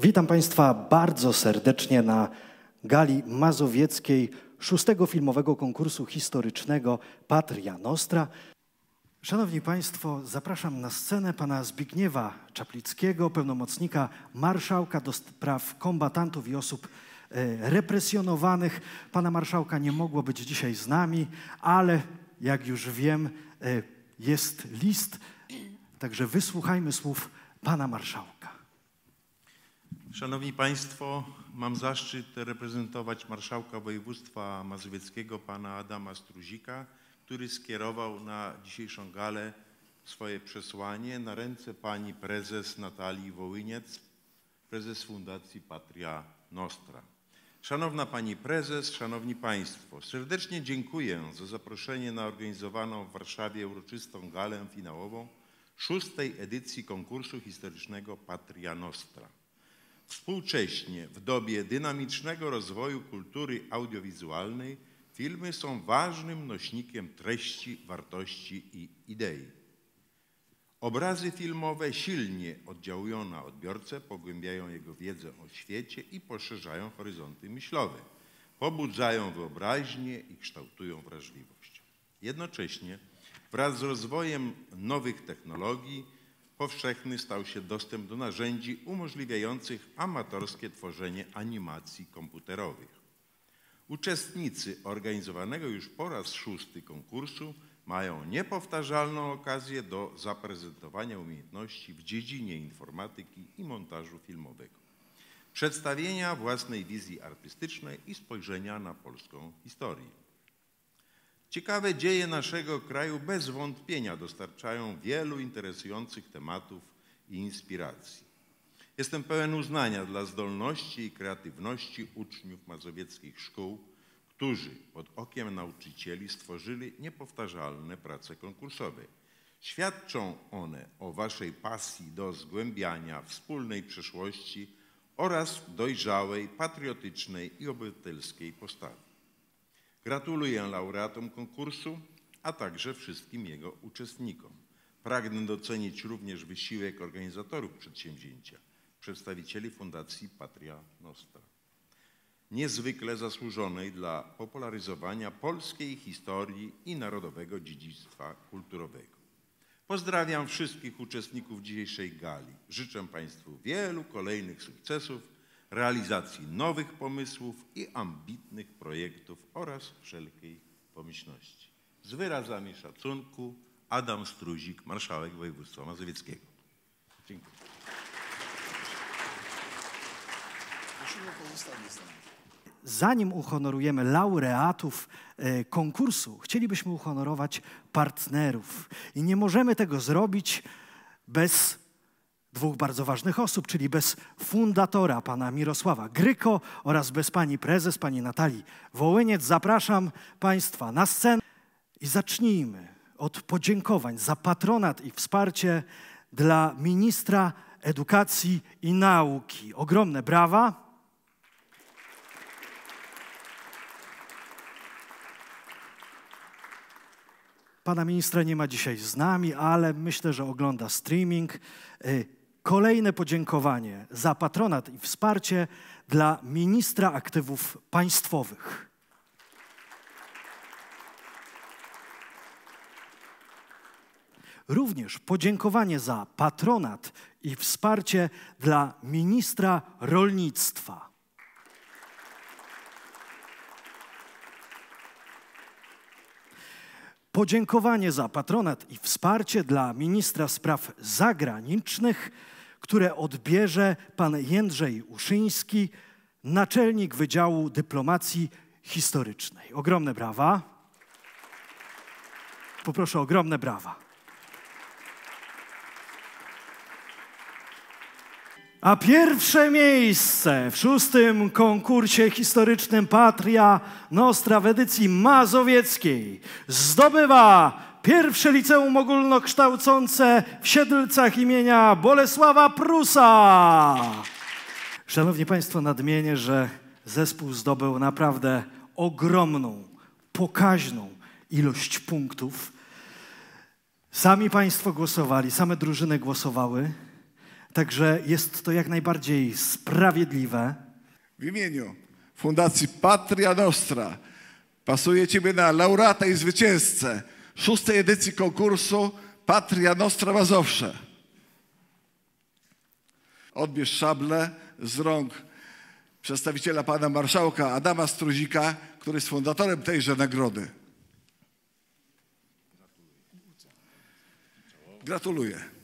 Witam Państwa bardzo serdecznie na gali mazowieckiej szóstego filmowego konkursu historycznego Patria Nostra. Szanowni Państwo, zapraszam na scenę pana Zbigniewa Czaplickiego, pełnomocnika marszałka do spraw kombatantów i osób e, represjonowanych. Pana marszałka nie mogło być dzisiaj z nami, ale jak już wiem, e, jest list, także wysłuchajmy słów pana marszałka. Szanowni Państwo, mam zaszczyt reprezentować marszałka województwa mazowieckiego pana Adama Struzika, który skierował na dzisiejszą galę swoje przesłanie na ręce pani prezes Natalii Wołyniec, prezes Fundacji Patria Nostra. Szanowna Pani Prezes, Szanowni Państwo, serdecznie dziękuję za zaproszenie na organizowaną w Warszawie uroczystą galę finałową szóstej edycji konkursu historycznego Patria Nostra. Współcześnie, w dobie dynamicznego rozwoju kultury audiowizualnej, filmy są ważnym nośnikiem treści, wartości i idei. Obrazy filmowe silnie oddziałują na odbiorcę, pogłębiają jego wiedzę o świecie i poszerzają horyzonty myślowe, pobudzają wyobraźnię i kształtują wrażliwość. Jednocześnie wraz z rozwojem nowych technologii, powszechny stał się dostęp do narzędzi umożliwiających amatorskie tworzenie animacji komputerowych. Uczestnicy organizowanego już po raz szósty konkursu mają niepowtarzalną okazję do zaprezentowania umiejętności w dziedzinie informatyki i montażu filmowego, przedstawienia własnej wizji artystycznej i spojrzenia na polską historię. Ciekawe dzieje naszego kraju bez wątpienia dostarczają wielu interesujących tematów i inspiracji. Jestem pełen uznania dla zdolności i kreatywności uczniów mazowieckich szkół, którzy pod okiem nauczycieli stworzyli niepowtarzalne prace konkursowe. Świadczą one o Waszej pasji do zgłębiania wspólnej przeszłości oraz dojrzałej, patriotycznej i obywatelskiej postawy. Gratuluję laureatom konkursu, a także wszystkim jego uczestnikom. Pragnę docenić również wysiłek organizatorów przedsięwzięcia, przedstawicieli Fundacji Patria Nostra, niezwykle zasłużonej dla popularyzowania polskiej historii i narodowego dziedzictwa kulturowego. Pozdrawiam wszystkich uczestników dzisiejszej gali. Życzę Państwu wielu kolejnych sukcesów realizacji nowych pomysłów i ambitnych projektów oraz wszelkiej pomyślności. Z wyrazami szacunku Adam Struzik, marszałek województwa mazowieckiego. Dziękuję. zanim uhonorujemy laureatów e, konkursu, chcielibyśmy uhonorować partnerów. I nie możemy tego zrobić bez dwóch bardzo ważnych osób, czyli bez fundatora pana Mirosława Gryko oraz bez pani prezes, pani Natalii Wołyniec. Zapraszam Państwa na scenę i zacznijmy od podziękowań za patronat i wsparcie dla ministra edukacji i nauki. Ogromne brawa. Pana ministra nie ma dzisiaj z nami, ale myślę, że ogląda streaming. Y, kolejne podziękowanie za patronat i wsparcie dla ministra aktywów państwowych. Również podziękowanie za patronat i wsparcie dla ministra rolnictwa. podziękowanie za patronat i wsparcie dla ministra spraw zagranicznych, które odbierze pan Jędrzej Uszyński, naczelnik Wydziału Dyplomacji Historycznej. Ogromne brawa. Poproszę ogromne brawa. A pierwsze miejsce w szóstym konkursie historycznym Patria Nostra w edycji mazowieckiej zdobywa pierwsze liceum ogólnokształcące w Siedlcach imienia Bolesława Prusa. Szanowni Państwo, nadmienię, że zespół zdobył naprawdę ogromną, pokaźną ilość punktów. Sami Państwo głosowali, same drużyny głosowały. Także jest to jak najbardziej sprawiedliwe. W imieniu Fundacji Patria Nostra pasuje Ciebie na laureata i zwycięzcę szóstej edycji konkursu Patria Nostra Mazowsze. Odbierz szable z rąk przedstawiciela pana marszałka Adama Struzika, który jest fundatorem tejże nagrody. Gratuluję.